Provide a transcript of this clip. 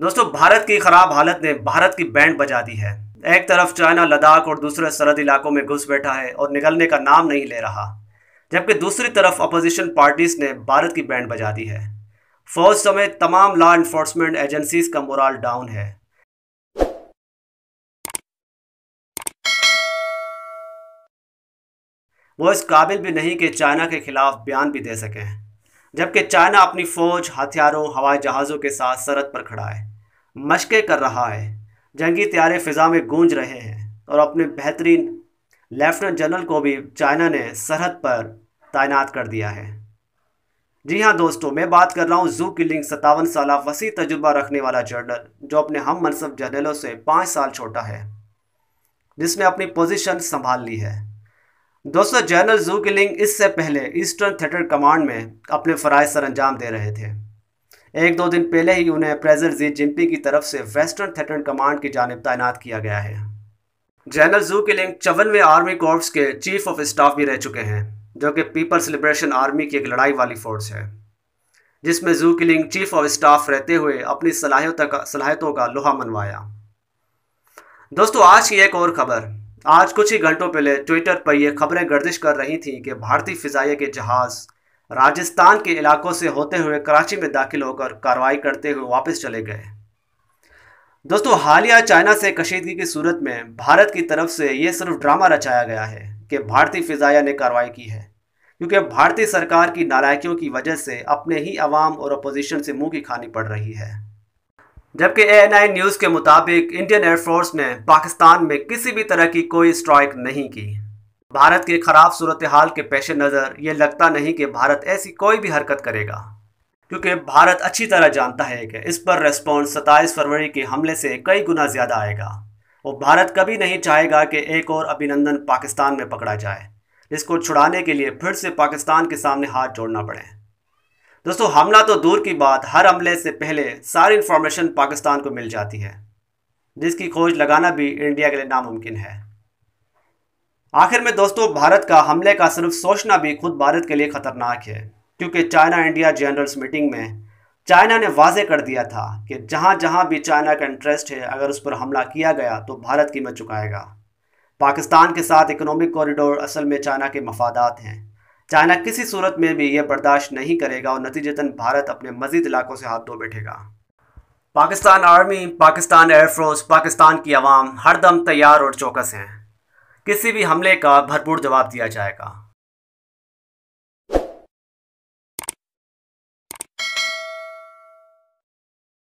दोस्तों भारत की खराब हालत ने भारत की बैंड बजा दी है एक तरफ चाइना लद्दाख और दूसरे सरहद इलाकों में घुस बैठा है और निकलने का नाम नहीं ले रहा जबकि दूसरी तरफ अपोजिशन पार्टीज ने भारत की बैंड बजा दी है फौज समेत तमाम लॉ इन्फोर्समेंट एजेंसीज का मोरल डाउन है वो इस काबिल भी नहीं कि चाइना के खिलाफ बयान भी दे सकें जबकि चाइना अपनी फ़ौज हथियारों हवाई जहाज़ों के साथ सरहद पर खड़ा है मशक़ें कर रहा है जंगी त्यारे फ़िज़ा में गूंज रहे हैं और अपने बेहतरीन लेफ्टिनेंट जनरल को भी चाइना ने सरहद पर तैनात कर दिया है जी हाँ दोस्तों मैं बात कर रहा हूँ जू किलिंग सतावन साल वसी तजुर्बा रखने वाला जनरल जो अपने हम मनसब जनरलों से पाँच साल छोटा है जिसने अपनी पोजिशन संभाल ली है दोस्तों जनरल जू किलिंग लिंग इससे पहले ईस्टर्न थिएटर कमांड में अपने फ़राज सर अंजाम दे रहे थे एक दो दिन पहले ही उन्हें प्रेजर जी जिनपी की तरफ से वेस्टर्न थिएटर कमांड की जानब तैनात किया गया है जनरल जू किलिंग लिंग आर्मी कॉर्प्स के चीफ ऑफ स्टाफ भी रह चुके हैं जो कि पीपल्स लिबरेशन आर्मी की एक लड़ाई वाली फोर्स है जिसमें जू किलिंग लिंग चीफ ऑफ स्टाफ रहते हुए अपनी सलाहियतों का सलाहियतों का लोहा मनवाया दोस्तों आज की एक और खबर आज कुछ ही घंटों पहले ट्विटर पर यह खबरें गर्दिश कर रही थी कि भारतीय फिजाइया के जहाज राजस्थान के इलाकों से होते हुए कराची में दाखिल होकर कार्रवाई करते हुए वापस चले गए दोस्तों हालिया चाइना से कशीदगी की सूरत में भारत की तरफ से ये सिर्फ ड्रामा रचाया गया है कि भारतीय फिजाइया ने कार्रवाई की है क्योंकि भारतीय सरकार की नालायकियों की वजह से अपने ही आवाम और अपोजिशन से मुंह की खानी पड़ रही है जबकि ए न्यूज़ के मुताबिक इंडियन एयरफोर्स ने पाकिस्तान में किसी भी तरह की कोई स्ट्राइक नहीं की भारत की खराब सूरत हाल के पेश नज़र ये लगता नहीं कि भारत ऐसी कोई भी हरकत करेगा क्योंकि भारत अच्छी तरह जानता है कि इस पर रेस्पॉन्स सत्ताईस फरवरी के हमले से कई गुना ज़्यादा आएगा और भारत कभी नहीं चाहेगा कि एक और अभिनंदन पाकिस्तान में पकड़ा जाए इसको छुड़ाने के लिए फिर से पाकिस्तान के सामने हाथ जोड़ना पड़े दोस्तों हमला तो दूर की बात हर हमले से पहले सारी इन्फॉर्मेशन पाकिस्तान को मिल जाती है जिसकी खोज लगाना भी इंडिया के लिए नामुमकिन है आखिर में दोस्तों भारत का हमले का सिर्फ सोचना भी खुद भारत के लिए खतरनाक है क्योंकि चाइना इंडिया जनरल्स मीटिंग में चाइना ने वाजे कर दिया था कि जहाँ जहाँ भी चाइना का इंटरेस्ट है अगर उस पर हमला किया गया तो भारत कीमत चुकाएगा पाकिस्तान के साथ इकोनॉमिक कॉरिडोर असल में चाइना के मफादात हैं चाइना किसी सूरत में भी यह बर्दाश्त नहीं करेगा और नतीजतन भारत अपने मजीद इलाकों से हाथ धो बैठेगा पाकिस्तान आर्मी पाकिस्तान एयरफोर्स पाकिस्तान की आवाम हरदम तैयार और चौकस हैं किसी भी हमले का भरपूर जवाब दिया जाएगा